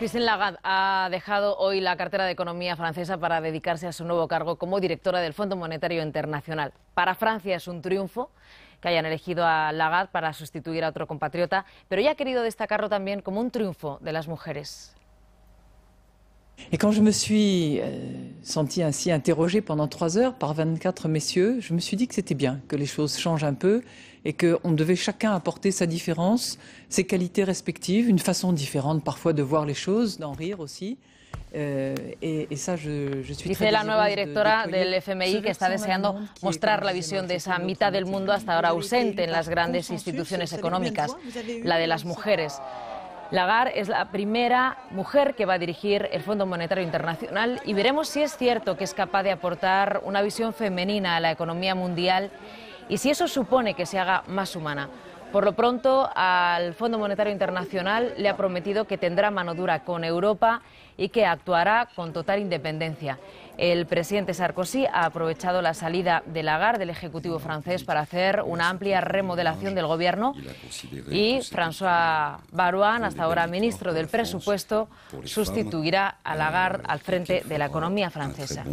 Christine Lagarde ha dejado hoy la cartera de Economía francesa para dedicarse a su nuevo cargo como directora del Fondo Monetario Internacional. Para Francia es un triunfo que hayan elegido a Lagarde para sustituir a otro compatriota, pero ella ha querido destacarlo también como un triunfo de las mujeres. me euh, senti ainsi interrogé pendant trois heures par 24 messieurs, je me suis dit que c'était bien que les choses changent un peu et qu'on devait chacun apporter sa différence, ses qualités respectives, une façon différente parfois de voir les choses, d'en rire aussi. Euh, et ça, je, je suis Dice la nueva directora de, de del FMI que está deseando mostrar la visión de esa mitad del mundo hasta ahora ausente en las grandes institutions économiques, la de las mujeres. Lagarde es la primera mujer que va a dirigir el Fondo Monetario Internacional y veremos si es cierto que es capaz de aportar una visión femenina a la economía mundial y si eso supone que se haga más humana. Por lo pronto, al Fondo Monetario Internacional le ha prometido que tendrá mano dura con Europa y que actuará con total independencia. El presidente Sarkozy ha aprovechado la salida de Lagarde del Ejecutivo francés para hacer una amplia remodelación del gobierno y François Barouin, hasta ahora ministro del presupuesto, sustituirá a Lagarde al frente de la economía francesa.